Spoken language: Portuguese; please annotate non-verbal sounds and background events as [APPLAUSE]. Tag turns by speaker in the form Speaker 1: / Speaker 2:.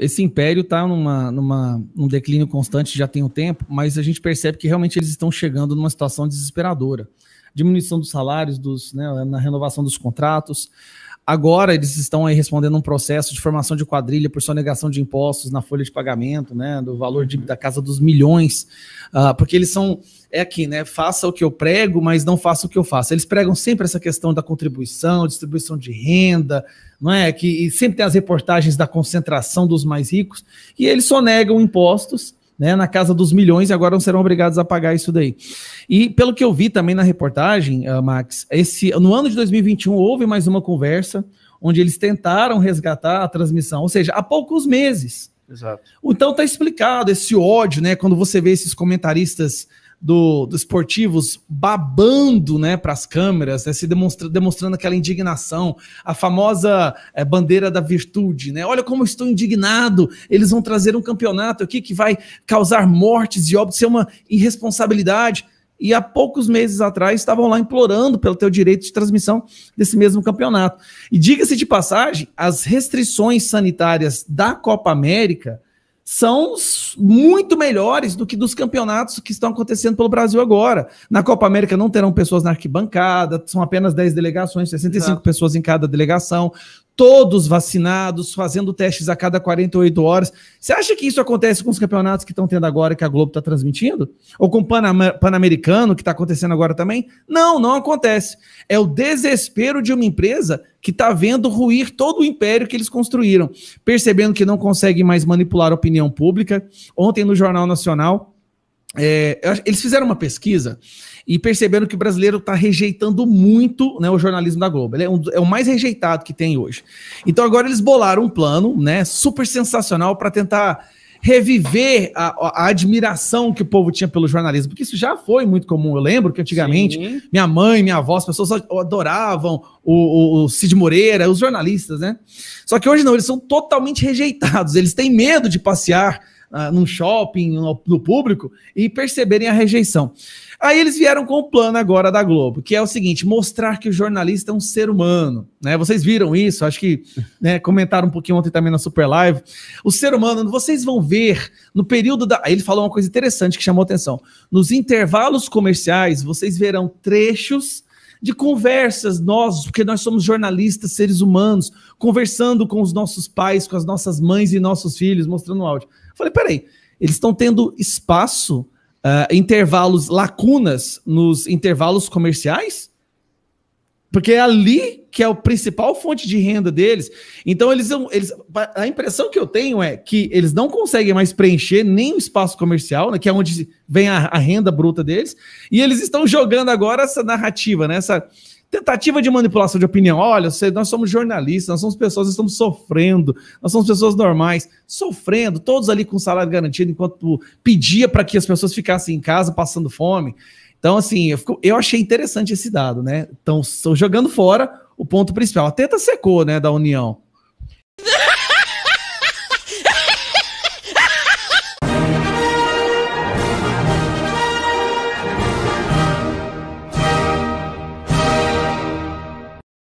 Speaker 1: esse império está numa, numa, num declínio constante já tem um tempo, mas a gente percebe que realmente eles estão chegando numa situação desesperadora. Diminuição dos salários, dos, né, na renovação dos contratos, Agora eles estão aí respondendo um processo de formação de quadrilha por sonegação de impostos na folha de pagamento, né? Do valor de, da casa dos milhões, uh, porque eles são é aqui, né? Faça o que eu prego, mas não faça o que eu faço. Eles pregam sempre essa questão da contribuição, distribuição de renda, não é? Que sempre tem as reportagens da concentração dos mais ricos e eles sonegam impostos né, na casa dos milhões e agora não serão obrigados a pagar isso daí. E pelo que eu vi também na reportagem, uh, Max, esse no ano de 2021 houve mais uma conversa onde eles tentaram resgatar a transmissão, ou seja, há poucos meses. Exato. Então tá explicado esse ódio, né, quando você vê esses comentaristas do, do esportivos babando né, para as câmeras, né, se demonstra, demonstrando aquela indignação, a famosa é, bandeira da virtude, né? Olha como estou indignado, eles vão trazer um campeonato aqui que vai causar mortes e óbitos, é uma irresponsabilidade. E há poucos meses atrás estavam lá implorando pelo teu direito de transmissão desse mesmo campeonato. E diga-se de passagem, as restrições sanitárias da Copa América são muito melhores do que dos campeonatos que estão acontecendo pelo Brasil agora. Na Copa América não terão pessoas na arquibancada, são apenas 10 delegações, 65 Exato. pessoas em cada delegação todos vacinados, fazendo testes a cada 48 horas. Você acha que isso acontece com os campeonatos que estão tendo agora, que a Globo está transmitindo? Ou com o Pan-Americano, que está acontecendo agora também? Não, não acontece. É o desespero de uma empresa que está vendo ruir todo o império que eles construíram, percebendo que não consegue mais manipular a opinião pública. Ontem, no Jornal Nacional, é, eles fizeram uma pesquisa e perceberam que o brasileiro está rejeitando muito né, o jornalismo da Globo. Ele é, um, é, o mais rejeitado que tem hoje. Então agora eles bolaram um plano né, super sensacional para tentar reviver a, a, admiração que o povo tinha pelo jornalismo, porque isso já foi muito comum. Eu lembro que antigamente Sim. minha mãe, minha avó, as pessoas adoravam o, o, Cid Moreira, os jornalistas, né? Só que hoje não, eles são totalmente rejeitados. Eles têm medo de passear ah, num shopping, no, no público, e perceberem a rejeição. Aí eles vieram com o plano agora da Globo, que é o seguinte: mostrar que o jornalista é um ser humano. Né? Vocês viram isso, acho que [LAUGHS] né, comentaram um pouquinho ontem também na Super Live. O ser humano, vocês vão ver no período da. Aí ele falou uma coisa interessante que chamou atenção. Nos intervalos comerciais, vocês verão trechos de conversas, nós, porque nós somos jornalistas, seres humanos, conversando com os nossos pais, com as nossas mães e nossos filhos, mostrando o áudio. falei, peraí, eles estão tendo espaço, uh, intervalos, lacunas nos intervalos comerciais? Porque é ali que é a principal fonte de renda deles. Então, eles, eles, a impressão que eu tenho é que eles não conseguem mais preencher nem o espaço comercial, né, que é onde vem a, a renda bruta deles, e eles estão jogando agora essa narrativa, né, essa tentativa de manipulação de opinião. Olha, você, nós somos jornalistas, nós somos pessoas que estamos sofrendo, nós somos pessoas normais, sofrendo, todos ali com salário garantido, enquanto pedia para que as pessoas ficassem em casa passando fome. Então, assim, eu, fico, eu achei interessante esse dado, né? Então, jogando fora o ponto principal. A teta tá secou, né, da União.